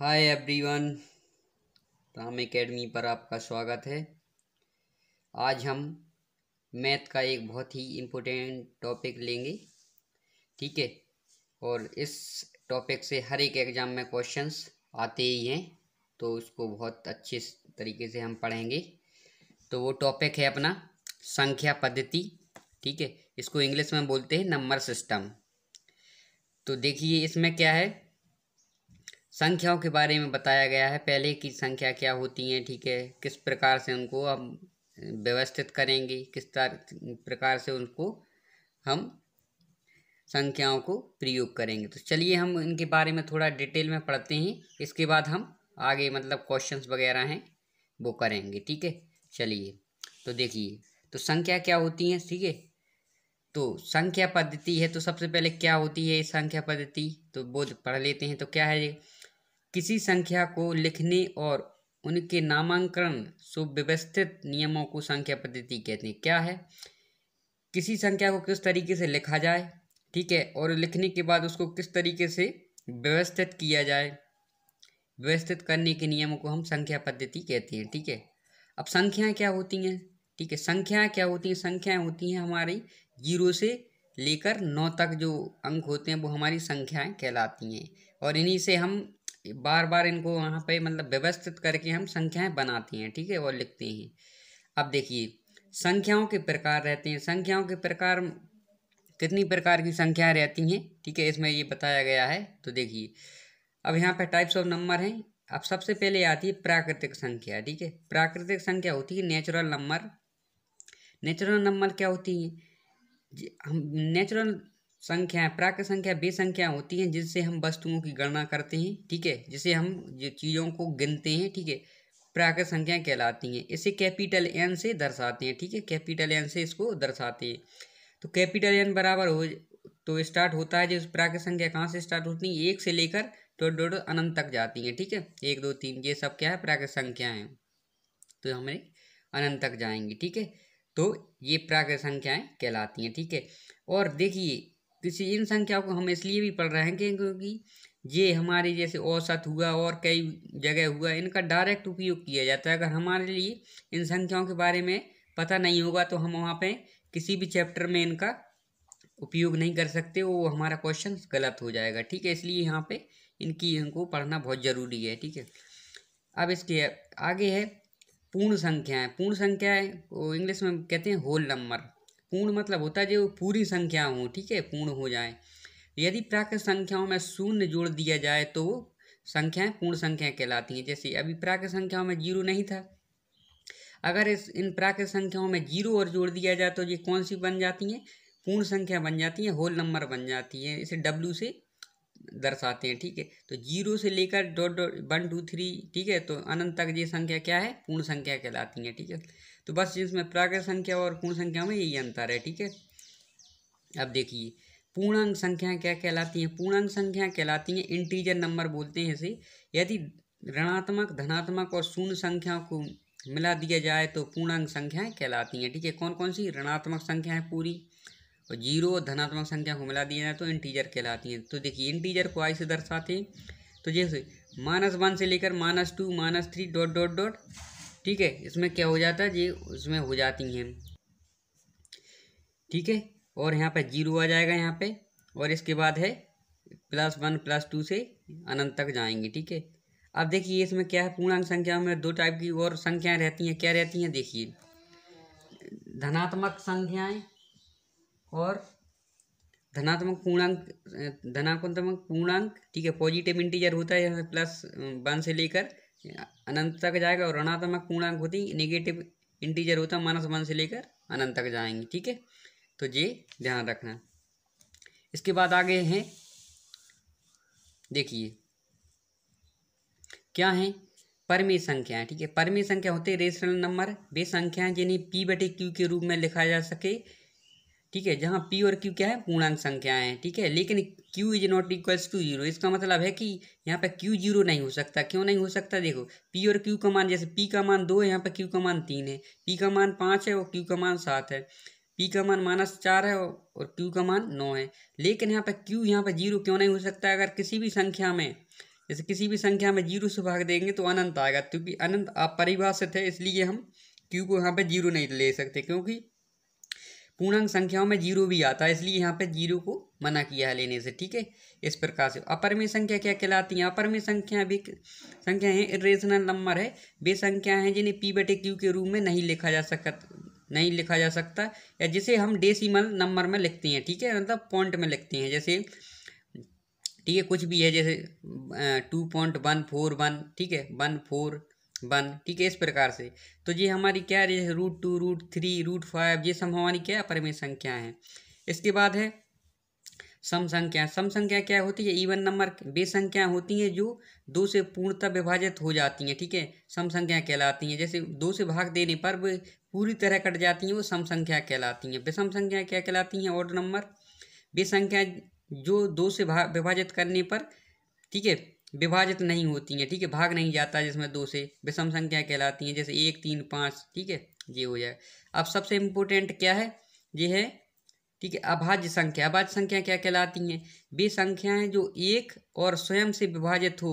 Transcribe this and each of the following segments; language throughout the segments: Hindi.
हाय एवरीवन राम एकेडमी पर आपका स्वागत है आज हम मैथ का एक बहुत ही इम्पोर्टेंट टॉपिक लेंगे ठीक है और इस टॉपिक से हर एक एग्ज़ाम में क्वेश्चंस आते ही हैं तो उसको बहुत अच्छे तरीके से हम पढ़ेंगे तो वो टॉपिक है अपना संख्या पद्धति ठीक है इसको इंग्लिश में बोलते हैं नंबर सिस्टम तो देखिए इसमें क्या है संख्याओं के बारे में बताया गया है पहले की संख्या क्या होती हैं ठीक है किस प्रकार से उनको हम व्यवस्थित करेंगे किस प्रकार से उनको हम संख्याओं को प्रयोग करेंगे तो चलिए हम इनके बारे में थोड़ा डिटेल में पढ़ते हैं इसके बाद हम आगे मतलब क्वेश्चंस वगैरह हैं वो करेंगे ठीक है चलिए तो देखिए तो संख्या क्या होती है ठीक है तो संख्या पद्धति है तो सबसे पहले क्या होती है संख्या पद्धति तो बोध पढ़ लेते हैं तो क्या है ये किसी संख्या को लिखने और उनके नामांकन सुव्यवस्थित नियमों को संख्या पद्धति कहते हैं क्या है किसी संख्या को किस तरीके से लिखा जाए ठीक है और लिखने के बाद उसको किस तरीके से व्यवस्थित किया जाए व्यवस्थित करने के नियमों को हम संख्या पद्धति कहते हैं ठीक है अब संख्याएं क्या होती हैं ठीक है संख्याएं क्या होती हैं संख्याएं होती हैं हमारी जीरो से लेकर नौ तक जो अंक होते हैं वो हमारी संख्याएं कहलाती हैं और इन्हीं से हम बार बार इनको वहाँ पे मतलब व्यवस्थित करके हम संख्याएं बनाती हैं ठीक है और लिखते हैं अब देखिए संख्याओं के प्रकार रहते हैं संख्याओं के प्रकार कितनी प्रकार की संख्याएं रहती हैं ठीक है इसमें ये बताया गया है तो देखिए अब यहाँ पे टाइप्स ऑफ नंबर हैं अब सबसे पहले आती है प्राकृतिक संख्या ठीक है प्राकृतिक संख्या होती है नेचुरल नंबर नेचुरल नंबर क्या होती है हम नेचुरल संख्याएं प्राक संख्या बेसंख्याएं होती हैं जिससे हम वस्तुओं की गणना करते हैं ठीक है जिसे हम जो चीज़ों को गिनते हैं ठीक है प्राक संख्या कहलाती हैं इसे कैपिटल एन से दर्शाते हैं ठीक है कैपिटल एन से इसको दर्शाते हैं तो कैपिटल एन बराबर हो तो स्टार्ट होता है जो प्राक संख्या कहाँ से स्टार्ट होती है एक से लेकर डोड डोड अनंत तक जाती हैं ठीक है एक दो तीन ये सब क्या है प्राक संख्याएँ तो हमें अनंत तक जाएंगी ठीक है तो ये प्राक संख्याएँ कहलाती हैं ठीक है और देखिए तो इन संख्याओं को हम इसलिए भी पढ़ रहे हैं क्योंकि ये हमारे जैसे औसत हुआ और कई जगह हुआ इनका डायरेक्ट उपयोग किया जाता है अगर हमारे लिए इन संख्याओं के बारे में पता नहीं होगा तो हम वहाँ पे किसी भी चैप्टर में इनका उपयोग नहीं कर सकते वो हमारा क्वेश्चन गलत हो जाएगा ठीक है इसलिए यहाँ पे इनकी इनको पढ़ना बहुत ज़रूरी है ठीक है अब इसके आगे है पूर्ण संख्याएँ पूर्ण संख्याएँ वो इंग्लिश में कहते हैं होल नंबर पूर्ण मतलब होता है जो पूरी संख्या हो ठीक है पूर्ण हो जाए यदि प्राकृत संख्याओं में शून्य जोड़ दिया जाए तो वो संख्याएं पूर्ण संख्याएं कहलाती हैं जैसे अभी प्राकृत संख्याओं में जीरो नहीं था अगर इस इन प्राकृत संख्याओं में जीरो और जोड़ दिया जाए तो ये कौन सी बन जाती हैं पूर्ण संख्या बन जाती है होल नंबर बन जाती है इसे डब्ल्यू से दर्शाते हैं ठीक है तो जीरो से लेकर dot dot one two three ठीक है तो अनंत तक ये संख्या क्या है पूर्ण संख्या कहलाती है ठीक है तो बस इसमें प्राकृत संख्या और पूर्ण संख्या में यही अंतर है ठीक है अब देखिए पूर्णांक संख्या क्या कहलाती हैं पूर्णांक संख्या कहलाती हैं इंटीजर नंबर बोलते हैं इसे यदि ऋणात्मक धनात्मक और शून्य संख्या को मिला दिया जाए तो पूर्णांक संख्याएं कहलाती हैं ठीक है कौन कौन सी ऋणात्मक संख्या है पूरी और तो जीरो और धनात्मक संख्या को मिला दिया जाए तो इंटीजर कहलाती हैं तो देखिए इंटीजर को आई से दर्शाते हैं तो जैसे माइनस वन से लेकर minus two minus three dot dot dot ठीक है इसमें क्या हो जाता है जी उसमें हो जाती हैं ठीक है और यहाँ पर जीरो आ जाएगा यहाँ पर और इसके बाद है प्लस वन प्लस टू से अनंत तक जाएंगे ठीक है अब देखिए इसमें क्या है पूर्णांक संख्या में दो टाइप की और संख्याएं रहती हैं क्या रहती हैं देखिए धनात्मक संख्याएं और धनात्मक पूर्णांक धनात्मक पूर्णांक ठीक है पॉजिटिव इंटीजर होता है प्लस वन से लेकर अनंत तक जाएगा और ऋणात्मक पूर्णांक होती नेगेटिव इंटीजर होता है माइनस वन से लेकर अनंत तक जाएंगे ठीक है तो ये ध्यान रखना इसके बाद आगे हैं देखिए क्या है परमी संख्याएं ठीक है परमी संख्या होते रेशनल नंबर वे संख्याएं जिन्हें पी बटे क्यू के रूप में लिखा जा सके ठीक है जहाँ पी और क्यू क्या है पूर्णांक संख्याएं हैं ठीक है लेकिन Q is not equals to zero इसका मतलब है कि यहाँ पर क्यू जीरो नहीं हो सकता क्यों नहीं हो सकता देखो पी और क्यू का मान जैसे पी का मान दो है यहाँ पर क्यू का मान तीन है पी का मान पाँच है और क्यू का मान सात है पी का मान माइनस चार है और क्यू का मान नौ है लेकिन यहाँ पर क्यू यहाँ पर जीरो क्यों नहीं हो सकता है अगर किसी भी संख्या में जैसे किसी भी संख्या में जीरो से भाग देंगे तो अनंत आएगा क्योंकि अनंत अपरिभाषित है इसलिए हम क्यू को यहाँ पर जीरो नहीं ले सकते क्योंकि पूर्णांक संख्याओं में जीरो भी आता है इसलिए यहाँ पे जीरो को मना किया है लेने से ठीक है इस प्रकार से में संख्या क्या कहलाती हैं में संख्या भी संख्या है इेशनल नंबर है वे संख्या हैं जिन्हें पी बटे क्यू के रूप में नहीं लिखा जा सकता नहीं लिखा जा सकता या जिसे हम डेसीमल नंबर में लिखते हैं ठीक है मतलब पॉइंट में लिखते हैं जैसे ठीक है कुछ भी है जैसे two point one four one ठीक है वन फोर वन ठीक है इस प्रकार से तो ये हमारी क्या है जैसे root two root three root five ये सब हमारी क्या है परिमेय संख्या है इसके बाद है सम संख्या सम संख्या क्या होती है इवन नंबर बे संख्या होती हैं जो दो से पूर्णतः विभाजित हो जाती हैं ठीक है सम संख्या कहलाती हैं जैसे दो से भाग देने पर वे पूरी तरह कट जाती हैं वो सम संख्या कहलाती हैं विषम संख्या क्या कहलाती हैं ऑड नंबर बे संख्या जो दो से विभाजित करने पर ठीक है विभाजित नहीं होती हैं ठीक है भाग नहीं जाता जिसमें दो से विषम संख्या कहलाती हैं जैसे एक तीन पाँच ठीक है ये हो जाए अब सबसे इम्पोर्टेंट क्या है ये है ठीक है अभाज्य संख्या अभाज्य संख्या क्या कहलाती हैं वे संख्याएं जो एक और स्वयं से विभाजित हो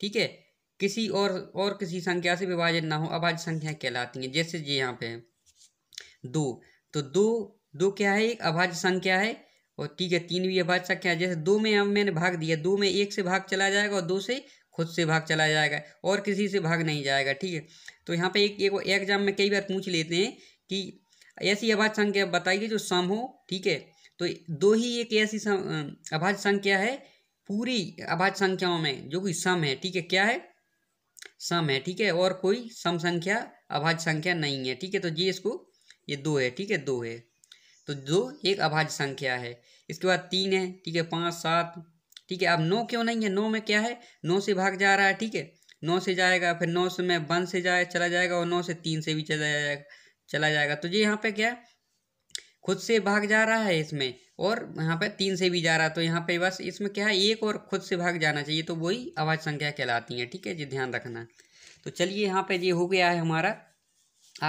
ठीक है किसी और और किसी संख्या से विभाजित ना हो अभाज्य संख्या कहलाती हैं जैसे जी यहाँ पे है दो तो दो दो क्या है एक अभाज्य संख्या है और ठीक है तीन भी अभाज्य संख्या जैसे दो में हम मैंने भाग दिया दो में एक से भाग चला जाएगा और दो से खुद से भाग चला जाएगा और किसी से भाग नहीं जाएगा ठीक है तो यहाँ पे एक एक एग्जाम में कई बार पूछ लेते हैं कि ऐसी अभाज्य संख्या बताइए जो सम हो ठीक है तो दो ही एक ऐसी अभाज्य संख्या है पूरी अभाज्य संख्याओं में जो कि सम है ठीक है क्या है सम है ठीक है और कोई सम संख्या अभाज्य संख्या नहीं है ठीक है तो जी इसको ये दो है ठीक है दो है तो दो एक अभाज्य संख्या है इसके बाद तीन है ठीक है पाँच सात ठीक है अब नौ क्यों नहीं है नौ में क्या है नौ से भाग जा रहा है ठीक है नौ से जाएगा फिर नौ से में वन से जाए चला जाएगा और नौ से तीन से भी चला जाएगा चला जाएगा तो ये यहाँ पे क्या है खुद से भाग जा रहा है इसमें और यहाँ पे तीन से भी जा रहा है तो यहाँ पे बस इसमें क्या है एक और खुद से भाग जाना चाहिए तो वही आवाज संख्या कहलाती है ठीक है जी ध्यान रखना तो चलिए यहाँ पे ये हो गया है हमारा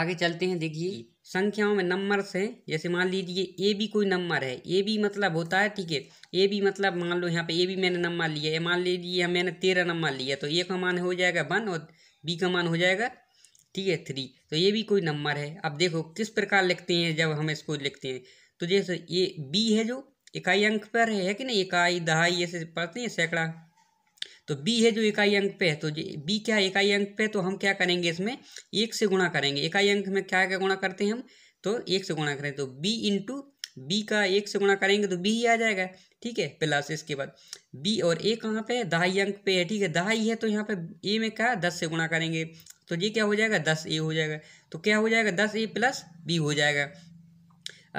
आगे चलते हैं देखिए संख्याओं में नंबर से जैसे मान लीजिए ए भी कोई नंबर है ए भी मतलब होता है ठीक है ए भी मतलब मान लो यहाँ पे ए भी मैंने नंबर लिया है मान लीजिए मैंने तेरह नंबर लिया तो ए का मान हो जाएगा वन और बी का मान हो जाएगा ठीक है थ्री तो ये भी कोई नंबर है अब देखो किस प्रकार लिखते हैं जब हम इसको लिखते हैं तो जैसे ये बी है जो इकाई अंक पर है, है कि नहीं इकाई दहाई ऐसे पढ़ते हैं सैकड़ा तो बी है जो इकाई अंक पे है तो बी क्या इकाई अंक पे तो हम क्या करेंगे इसमें एक से गुणा करेंगे इकाई अंक में क्या क्या गुणा करते हैं हम तो एक से गुणा करें तो बी इंटू बी का एक से गुणा करेंगे तो बी ही आ जाएगा ठीक है प्लस इसके बाद बी और ए कहाँ पे है दहाई अंक पे है ठीक है दहाई है तो यहाँ पे ए में क्या दस से गुणा करेंगे तो ये क्या हो जाएगा दस ए हो जाएगा तो क्या हो जाएगा दस ए प्लस बी हो जाएगा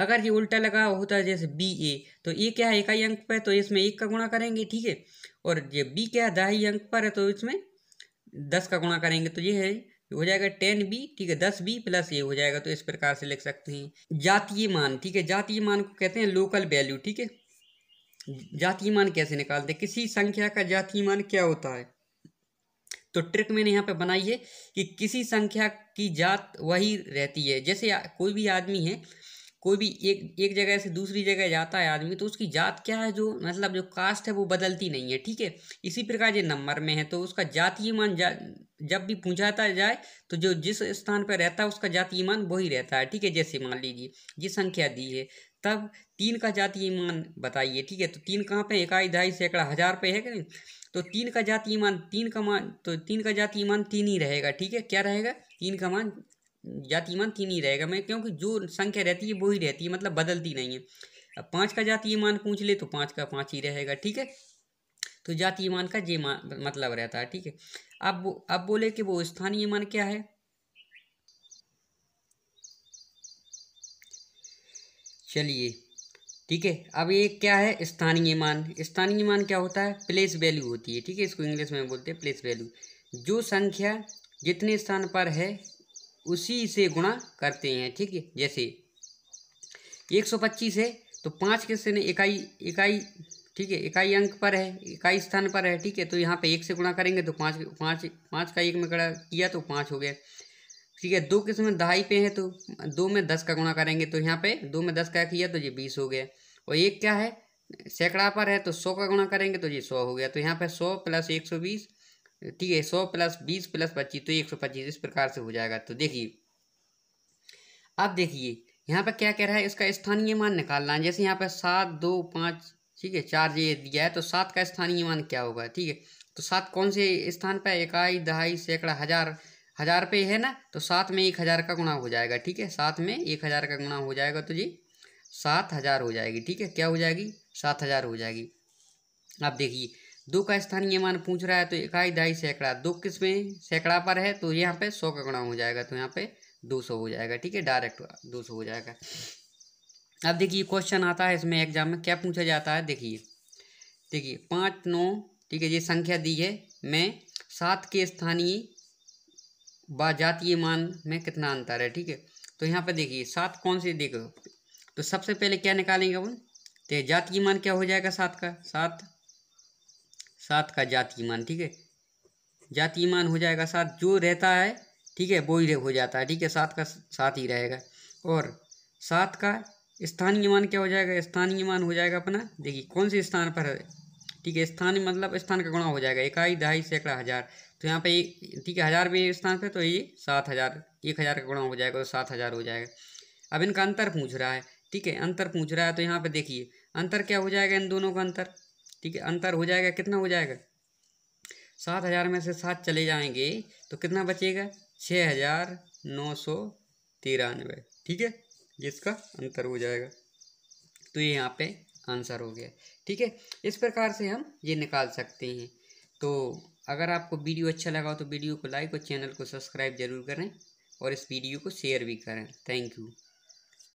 अगर ये उल्टा लगा होता है जैसे बी ए तो ए क्या है इकाई अंक पर तो इसमें एक का गुणा करेंगे ठीक है और ये बी क्या है दहाई अंक पर है तो इसमें दस का गुणा करेंगे तो ये है हो जाएगा टेन बी ठीक है दस बी प्लस ए हो जाएगा तो इस प्रकार से लिख सकते हैं जातीय मान ठीक है जातीय मान को कहते हैं लोकल वैल्यू ठीक है जातीय मान कैसे निकालते किसी संख्या का जातीय मान क्या होता है तो ट्रिक मैंने यहाँ पे बनाई है कि किसी संख्या की जात वही रहती है जैसे कोई भी आदमी है कोई भी एक एक जगह से दूसरी जगह जाता है आदमी तो उसकी जात क्या है जो मतलब जो कास्ट है वो बदलती नहीं है ठीक है इसी प्रकार ये नंबर में है तो उसका जाति ईमान जा जब भी पूछाता जाए तो जो जिस स्थान पर रहता है उसका जाति ईमान वही रहता है ठीक है जैसे मान लीजिए ये संख्या दी है तब तीन का जाति ईमान बताइए ठीक है तो तीन कहाँ पर इकाई ढाई सैकड़ा हज़ार पे है कि नहीं तो तीन का जाति ईमान तीन का मान तो तीन का जाति ईमान तीन ही रहेगा ठीक है क्या रहेगा तीन का मान जातिमान तीन ही रहेगा मैं क्योंकि जो संख्या रहती है वो ही रहती है मतलब बदलती नहीं है अब पाँच का जातीय मान पूछ ले तो पाँच का पाँच ही रहेगा ठीक है तो जातीय मान का जे मान मतलब रहता है ठीक है अब अब बोले कि वो स्थानीय मान क्या है चलिए ठीक है अब ये क्या है स्थानीय मान स्थानीय मान क्या होता है प्लेस वैल्यू होती है ठीक है इसको इंग्लिश में बोलते हैं प्लेस वैल्यू जो संख्या जितने स्थान पर है उसी से गुणा करते हैं ठीक है जैसे एक सौ पच्चीस है तो पाँच के से इकाई इकाई ठीक है इकाई अंक पर है इकाई स्थान पर है ठीक है तो यहाँ पे एक से गुणा करेंगे तो पाँच पाँच पाँच का एक में गुणा किया तो पाँच हो गया ठीक है दो किस्म दहाई पे है तो दो में दस का गुणा करेंगे तो यहाँ पे दो में दस का किया तो ये बीस हो गया और एक क्या है सैकड़ा पर है तो सौ का गुणा करेंगे तो ये सौ हो गया तो यहाँ पे सौ प्लस एक सौ बीस ठीक है सौ प्लस बीस प्लस पच्चीस तो एक सौ पच्चीस इस प्रकार से हो जाएगा तो देखिए अब देखिए यहाँ पर क्या कह रहा है इसका स्थानीय मान निकालना है जैसे यहाँ पर सात दो पाँच ठीक है चार ये दिया है तो सात का स्थानीय मान क्या होगा ठीक है तो सात कौन से स्थान पर इकाई दहाई सैकड़ा हजार हजार पे है ना तो सात में एक हज़ार का गुणा हो जाएगा ठीक है सात में एक हज़ार का गुणा हो जाएगा तो जी सात हज़ार हो जाएगी ठीक है क्या हो जाएगी सात हज़ार हो जाएगी आप देखिए दो का स्थानीय मान पूछ रहा है तो इकाई दहाई सैकड़ा दो किस में सैकड़ा पर है तो यहाँ पे सौ का गुणा हो जाएगा तो यहाँ पे दो सौ हो जाएगा ठीक है डायरेक्ट दो सौ हो जाएगा अब देखिए क्वेश्चन आता है इसमें एग्जाम में क्या पूछा जाता है देखिए देखिए पाँच नौ ठीक है ये संख्या दी है मैं सात के स्थानीय व जातीय मान में कितना अंतर है ठीक है तो यहाँ पर देखिए सात कौन से देखो तो सबसे पहले क्या निकालेंगे अपन तो जातीय मान क्या हो जाएगा सात का सात सात का जाति ईमान ठीक है जाति ईमान हो जाएगा सात जो रहता है ठीक है वो ही हो जाता है ठीक है सात का सात ही रहेगा और सात का स्थानीय मान क्या हो जाएगा स्थानीय मान हो जाएगा अपना देखिए कौन से स्थान पर है ठीक है स्थान मतलब स्थान का गुणा हो जाएगा इकाई दहाई सैकड़ा हज़ार तो यहाँ पे ठीक है हज़ार भी स्थान पे तो ये सात हज़ार एक हज़ार का गुणा हो जाएगा तो सात हज़ार हो जाएगा अब इनका अंतर पूछ रहा है ठीक है अंतर पूछ रहा है तो यहाँ पे देखिए अंतर क्या हो जाएगा इन दोनों का अंतर ठीक है अंतर हो जाएगा कितना हो जाएगा सात हज़ार में से सात चले जाएंगे तो कितना बचेगा छः हज़ार नौ सौ तिरानवे ठीक है जिसका अंतर हो जाएगा तो ये यहाँ पे आंसर हो गया ठीक है इस प्रकार से हम ये निकाल सकते हैं तो अगर आपको वीडियो अच्छा लगा हो तो वीडियो को लाइक और चैनल को सब्सक्राइब जरूर करें और इस वीडियो को शेयर भी करें थैंक यू